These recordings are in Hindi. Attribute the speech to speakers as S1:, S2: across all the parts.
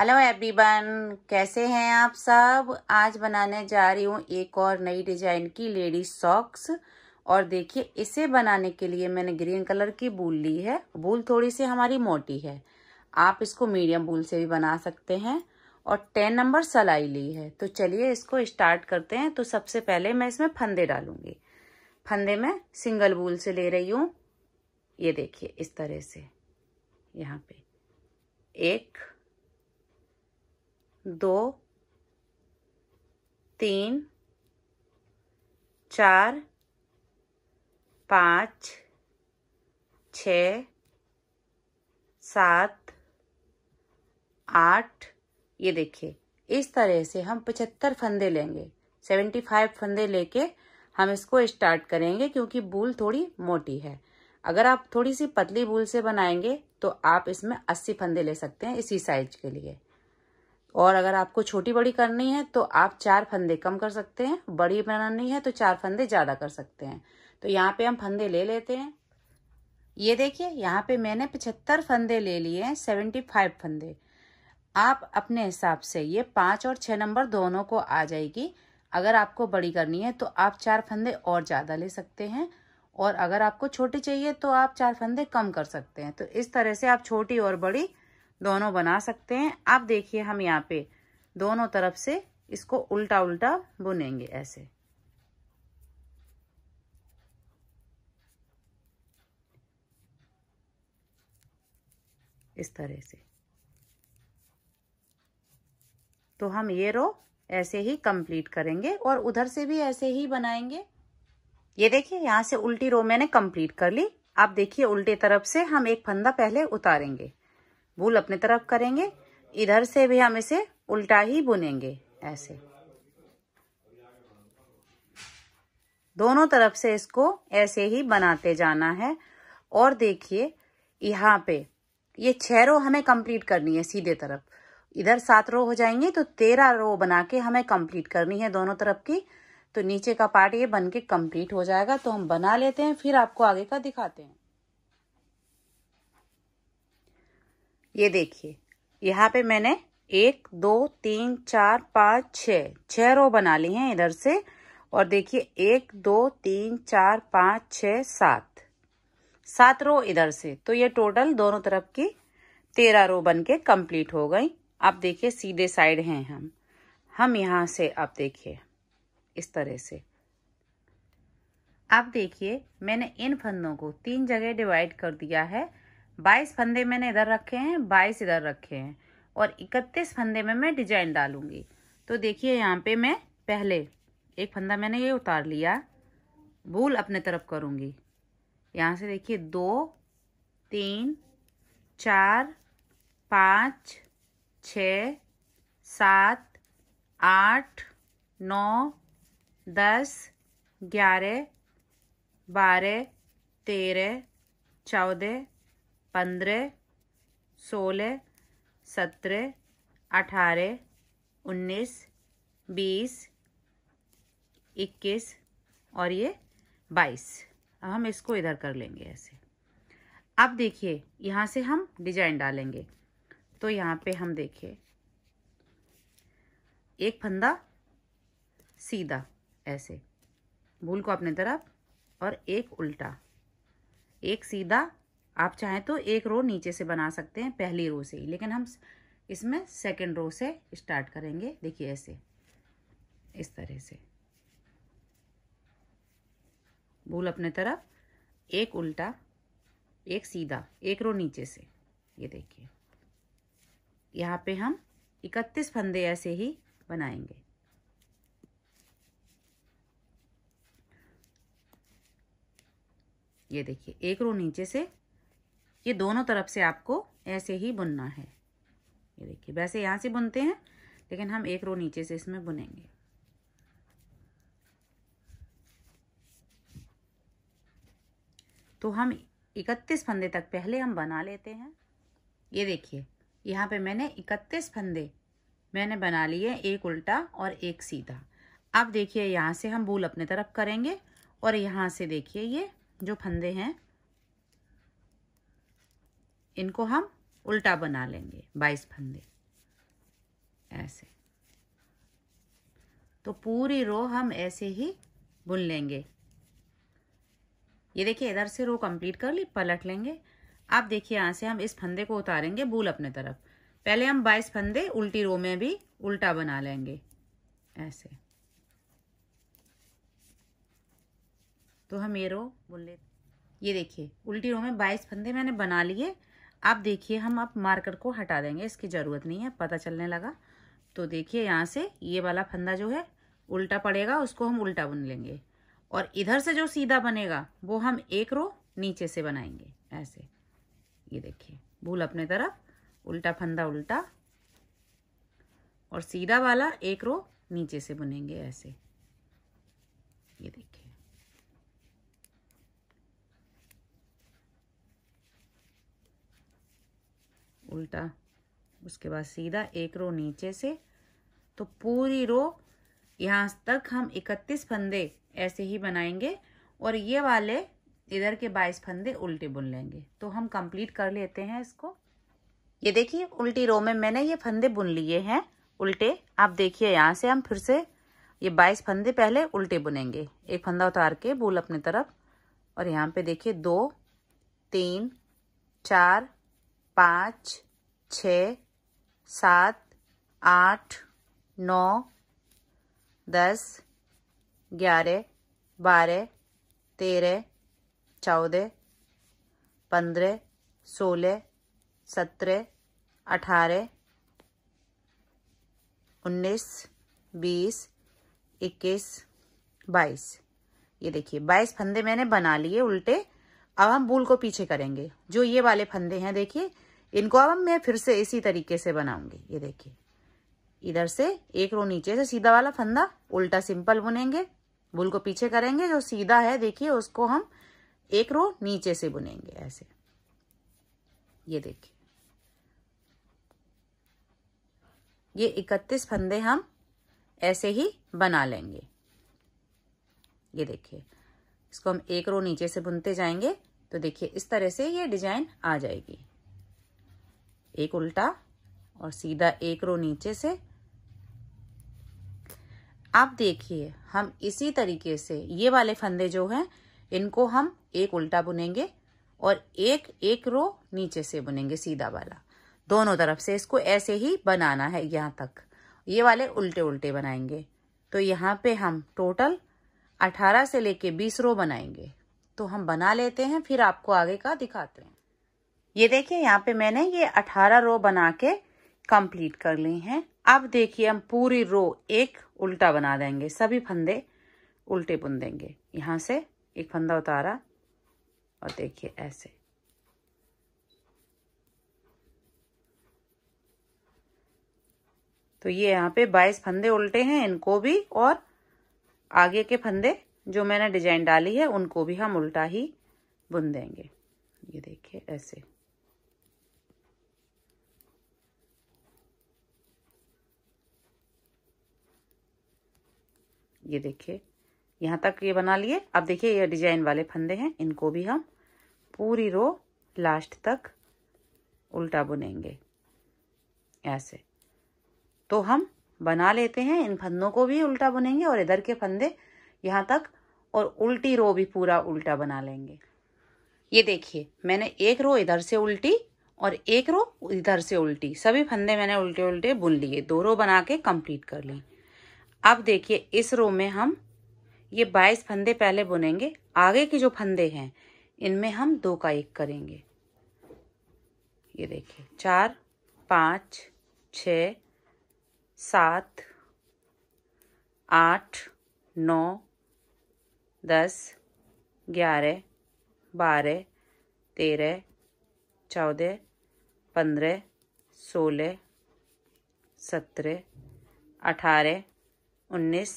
S1: हेलो एवरीवन कैसे हैं आप सब आज बनाने जा रही हूँ एक और नई डिजाइन की लेडी सॉक्स और देखिए इसे बनाने के लिए मैंने ग्रीन कलर की बूल ली है बूल थोड़ी सी हमारी मोटी है आप इसको मीडियम बूल से भी बना सकते हैं और टेन नंबर सलाई ली है तो चलिए इसको स्टार्ट करते हैं तो सबसे पहले मैं इसमें फंदे डालूंगी फंदे में सिंगल बूल से ले रही हूँ ये देखिए इस तरह से यहाँ पे एक दो तीन चार पाँच छ सात आठ ये देखिए इस तरह से हम पचहत्तर फंदे लेंगे सेवेंटी फाइव फंदे लेके हम इसको स्टार्ट करेंगे क्योंकि बूल थोड़ी मोटी है अगर आप थोड़ी सी पतली बूल से बनाएंगे तो आप इसमें अस्सी फंदे ले सकते हैं इसी साइज के लिए और अगर आपको छोटी बड़ी करनी है तो आप चार फंदे कम कर सकते हैं बड़ी बनानी है तो चार फंदे ज़्यादा कर सकते हैं तो यहाँ पे हम फंदे ले लेते हैं ये देखिए यहाँ पे मैंने पचहत्तर फंदे ले लिए हैं सेवेंटी फाइव फंदे आप अपने हिसाब से ये पाँच और छः नंबर दोनों को आ जाएगी अगर आपको बड़ी करनी है तो आप चार फंदे और ज़्यादा ले सकते हैं और अगर आपको छोटी चाहिए तो आप चार फंदे कम कर सकते हैं तो इस तरह से आप छोटी और बड़ी दोनों बना सकते हैं आप देखिए हम यहाँ पे दोनों तरफ से इसको उल्टा उल्टा बुनेंगे ऐसे इस तरह से तो हम ये रो ऐसे ही कंप्लीट करेंगे और उधर से भी ऐसे ही बनाएंगे ये देखिए यहां से उल्टी रो मैंने कंप्लीट कर ली आप देखिए उल्टे तरफ से हम एक फंदा पहले उतारेंगे भूल अपने तरफ करेंगे इधर से भी हम इसे उल्टा ही बुनेंगे ऐसे दोनों तरफ से इसको ऐसे ही बनाते जाना है और देखिए यहाँ पे ये छह रो हमें कंप्लीट करनी है सीधे तरफ इधर सात रो हो जाएंगे तो तेरह रो बना के हमें कंप्लीट करनी है दोनों तरफ की तो नीचे का पार्ट ये बन के कंप्लीट हो जाएगा तो हम बना लेते हैं फिर आपको आगे का दिखाते हैं ये देखिए यहाँ पे मैंने एक दो तीन चार पाँच छः छः रो बना ली हैं इधर से और देखिए एक दो तीन चार पाँच छ सात सात रो इधर से तो ये टोटल दोनों तरफ की तेरह रो बन के कम्प्लीट हो गई आप देखिए सीधे साइड हैं हम हम यहाँ से आप देखिए इस तरह से आप देखिए मैंने इन फंदों को तीन जगह डिवाइड कर दिया है बाईस फंदे मैंने इधर रखे हैं बाईस इधर रखे हैं और इकतीस फंदे में मैं डिजाइन डालूंगी तो देखिए यहाँ पे मैं पहले एक फंदा मैंने ये उतार लिया भूल अपने तरफ करूँगी यहाँ से देखिए दो तीन चार पाँच छ सात आठ नौ दस ग्यारह बारह तेरह चौदह पंद्रह सोलह सत्रह अठारह उन्नीस बीस इक्कीस और ये बाईस अब हम इसको इधर कर लेंगे ऐसे अब देखिए यहाँ से हम डिजाइन डालेंगे तो यहाँ पे हम देखिए एक फंदा सीधा ऐसे भूल को अपने तरफ और एक उल्टा एक सीधा आप चाहें तो एक रो नीचे से बना सकते हैं पहली रो से ही लेकिन हम इसमें सेकेंड रो से स्टार्ट करेंगे देखिए ऐसे इस तरह से भूल अपने तरफ एक उल्टा एक सीधा एक रो नीचे से ये देखिए यहाँ पे हम इकतीस फंदे ऐसे ही बनाएंगे ये देखिए एक रो नीचे से ये दोनों तरफ से आपको ऐसे ही बुनना है ये देखिए वैसे यहाँ से बुनते हैं लेकिन हम एक रो नीचे से इसमें बुनेंगे तो हम इकतीस फंदे तक पहले हम बना लेते हैं ये देखिए यहाँ पे मैंने इकतीस फंदे मैंने बना लिए एक उल्टा और एक सीधा अब देखिए यहाँ से हम भूल अपने तरफ करेंगे और यहाँ से देखिए ये जो फंदे हैं इनको हम उल्टा बना लेंगे बाईस फंदे ऐसे तो पूरी रो हम ऐसे ही बुन लेंगे ये देखिए इधर से रो कंप्लीट कर ली पलट लेंगे आप देखिए यहाँ से हम इस फंदे को उतारेंगे भूल अपने तरफ पहले हम बाईस फंदे उल्टी रो में भी उल्टा बना लेंगे ऐसे तो हम ये रो बुन ले ये देखिए उल्टी रो में बाईस फंदे मैंने बना लिए आप देखिए हम अब मार्कर को हटा देंगे इसकी ज़रूरत नहीं है पता चलने लगा तो देखिए यहाँ से ये वाला फंदा जो है उल्टा पड़ेगा उसको हम उल्टा बुन लेंगे और इधर से जो सीधा बनेगा वो हम एक रो नीचे से बनाएंगे ऐसे ये देखिए भूल अपने तरफ उल्टा फंदा उल्टा और सीधा वाला एक रो नीचे से बुनेंगे ऐसे ये देखिए उल्टा उसके बाद सीधा एक रो नीचे से तो पूरी रो यहाँ तक हम 31 फंदे ऐसे ही बनाएंगे और ये वाले इधर के 22 फंदे उल्टे बुन लेंगे तो हम कंप्लीट कर लेते हैं इसको ये देखिए उल्टी रो में मैंने ये फंदे बुन लिए हैं उल्टे आप देखिए यहाँ से हम फिर से ये 22 फंदे पहले उल्टे बुनेंगे एक फंदा उतार के बोल अपनी तरफ और यहाँ पे देखिए दो तीन चार पाँच छ सात आठ नौ दस ग्यारह बारह तेरह चौदह पंद्रह सोलह सत्रह अठारह उन्नीस बीस इक्कीस बाईस ये देखिए बाईस फंदे मैंने बना लिए उल्टे अब हम बूल को पीछे करेंगे जो ये वाले फंदे हैं देखिए इनको अब मैं फिर से इसी तरीके से बनाऊंगी ये देखिए इधर से एक रो नीचे से सीधा वाला फंदा उल्टा सिंपल बुनेंगे बुल को पीछे करेंगे जो सीधा है देखिए उसको हम एक रो नीचे से बुनेंगे ऐसे ये देखिए ये इकतीस फंदे हम ऐसे ही बना लेंगे ये देखिए इसको हम एक रो नीचे से बुनते जाएंगे तो देखिए इस तरह से ये डिजाइन आ जाएगी एक उल्टा और सीधा एक रो नीचे से आप देखिए हम इसी तरीके से ये वाले फंदे जो हैं इनको हम एक उल्टा बुनेंगे और एक एक रो नीचे से बुनेंगे सीधा वाला दोनों तरफ से इसको ऐसे ही बनाना है यहाँ तक ये वाले उल्टे उल्टे बनाएंगे तो यहाँ पे हम टोटल 18 से लेके 20 रो बनाएंगे तो हम बना लेते हैं फिर आपको आगे का दिखाते हैं ये देखिए यहाँ पे मैंने ये अठारह रो बना के कंप्लीट कर ली हैं अब देखिए हम पूरी रो एक उल्टा बना देंगे सभी फंदे उल्टे बुन देंगे यहाँ से एक फंदा उतारा और देखिए ऐसे तो ये यहाँ पे बाईस फंदे उल्टे हैं इनको भी और आगे के फंदे जो मैंने डिजाइन डाली है उनको भी हम उल्टा ही बुन देंगे ये देखिए ऐसे ये देखिए यहाँ तक ये बना लिए अब देखिए ये डिजाइन वाले फंदे हैं इनको भी हम पूरी रो लास्ट तक उल्टा बुनेंगे ऐसे तो हम बना लेते हैं इन फंदों को भी उल्टा बुनेंगे और इधर के फंदे यहाँ तक और उल्टी रो भी पूरा उल्टा बना लेंगे ये देखिए मैंने एक रो इधर से उल्टी और एक रो इधर से उल्टी सभी फंदे मैंने उल्टे उल्टे बुन लिए दो रो बना के कंप्लीट कर ली अब देखिए इस रो में हम ये बाईस फंदे पहले बुनेंगे आगे के जो फंदे हैं इनमें हम दो का एक करेंगे ये देखिए चार पाँच छ सात आठ नौ दस ग्यारह बारह तेरह चौदह पंद्रह सोलह सत्रह अठारह उन्नीस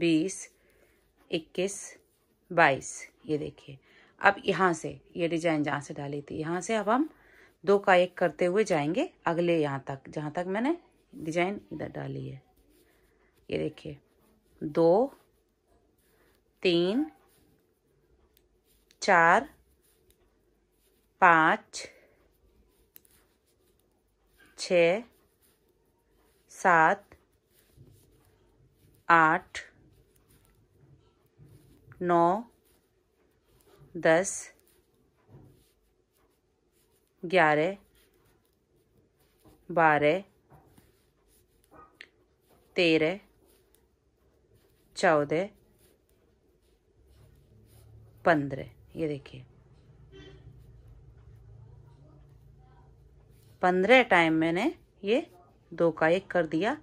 S1: बीस इक्कीस बाईस ये देखिए अब यहाँ से ये डिजाइन जहाँ से डाली थी यहाँ से अब हम दो का एक करते हुए जाएंगे अगले यहाँ तक जहाँ तक मैंने डिजाइन इधर डाली है ये देखिए दो तीन चार पाँच छ सात आठ नौ दस ग्यारह बारह तेरह चौदह पंद्रह ये देखिए पंद्रह टाइम मैंने ये दो का एक कर दिया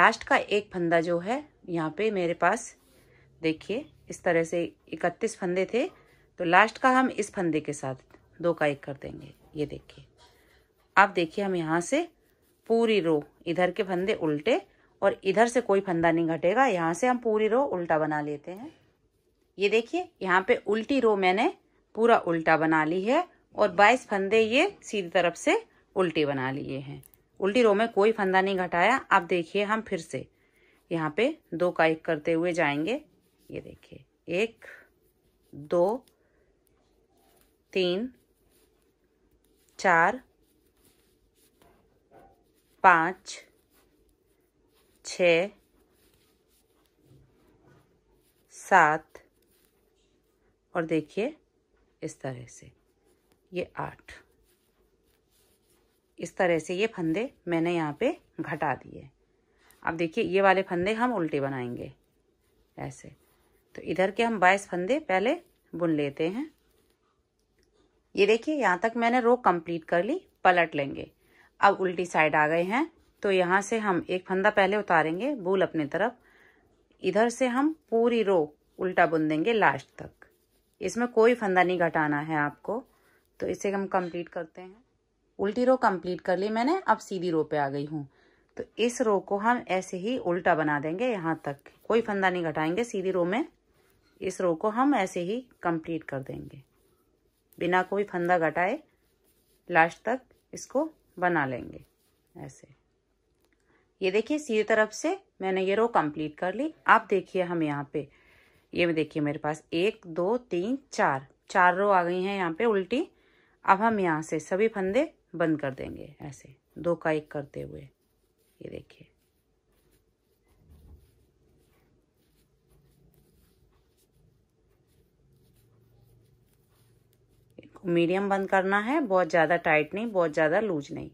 S1: लास्ट का एक फंदा जो है यहाँ पे मेरे पास देखिए इस तरह से इकतीस फंदे थे तो लास्ट का हम इस फंदे के साथ दो का एक कर देंगे ये देखिए अब देखिए हम यहाँ से पूरी रो इधर के फंदे उल्टे और इधर से कोई फंदा नहीं घटेगा यहाँ से हम पूरी रो उल्टा बना लेते हैं ये देखिए यहाँ पे उल्टी रो मैंने पूरा उल्टा बना ली है और 22 फंदे ये सीधी तरफ से उल्टे बना लिए हैं उल्टी रो में कोई फंदा नहीं घटाया अब देखिए हम फिर से यहाँ पे दो का एक करते हुए जाएंगे ये देखिए एक दो तीन चार पाँच छ सात और देखिए इस तरह से ये आठ इस तरह से ये फंदे मैंने यहाँ पे घटा दिए अब देखिए ये वाले फंदे हम उल्टे बनाएंगे ऐसे तो इधर के हम बाईस फंदे पहले बुन लेते हैं ये देखिए यहाँ तक मैंने रो कंप्लीट कर ली पलट लेंगे अब उल्टी साइड आ गए हैं तो यहाँ से हम एक फंदा पहले उतारेंगे भूल अपनी तरफ इधर से हम पूरी रो उल्टा बुन देंगे लास्ट तक इसमें कोई फंदा नहीं घटाना है आपको तो इसे हम कंप्लीट करते हैं उल्टी रो कंप्लीट कर ली मैंने अब सीधी रो पे आ गई हूँ तो इस रो को हम ऐसे ही उल्टा बना देंगे यहाँ तक कोई फंदा नहीं घटाएंगे सीधी रो में इस रो को हम ऐसे ही कंप्लीट कर देंगे बिना कोई फंदा घटाए लास्ट तक इसको बना लेंगे ऐसे ये देखिए सीधी तरफ से मैंने ये रो कंप्लीट कर ली आप देखिए हम यहाँ पे ये देखिए मेरे पास एक दो तीन चार चार रो आ गई हैं यहाँ पे उल्टी अब हम यहाँ से सभी फंदे बंद कर देंगे ऐसे दो का एक करते हुए ये देखिए मीडियम बंद करना है बहुत ज़्यादा टाइट नहीं बहुत ज़्यादा लूज नहीं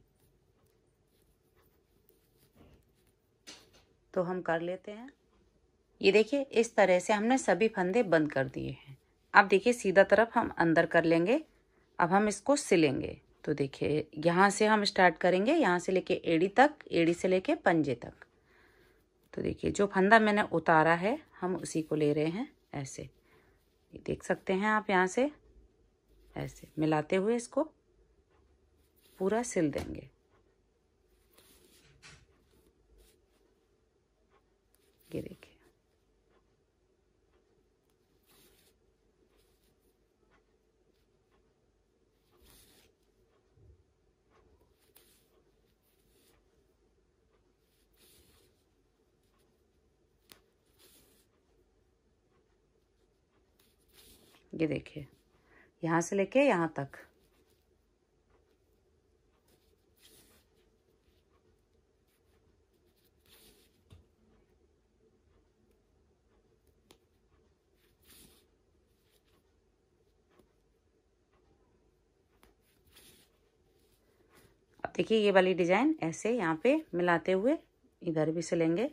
S1: तो हम कर लेते हैं ये देखिए इस तरह से हमने सभी फंदे बंद कर दिए हैं अब देखिए सीधा तरफ हम अंदर कर लेंगे अब हम इसको सिलेंगे तो देखिए यहाँ से हम स्टार्ट करेंगे यहाँ से लेके एड़ी तक एड़ी से लेके पंजे तक तो देखिए जो फंदा मैंने उतारा है हम उसी को ले रहे हैं ऐसे देख सकते हैं आप यहाँ से ऐसे मिलाते हुए इसको पूरा सिल देंगे ये देखिए ये देखिए यहाँ से लेके यहाँ तक देखिए ये वाली डिजाइन ऐसे यहाँ पे मिलाते हुए इधर भी सिलेंगे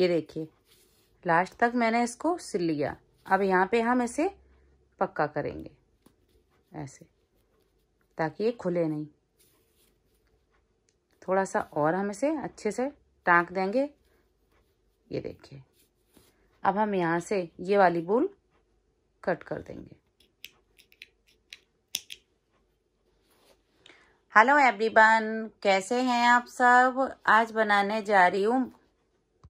S1: ये देखिए लास्ट तक मैंने इसको सिल लिया अब यहाँ पे हम इसे पक्का करेंगे ऐसे ताकि ये खुले नहीं थोड़ा सा और हम इसे अच्छे से टाँक देंगे ये देखिए अब हम यहाँ से ये वाली बूल कट कर देंगे हेलो एवरीवन कैसे हैं आप सब आज बनाने जा रही हूँ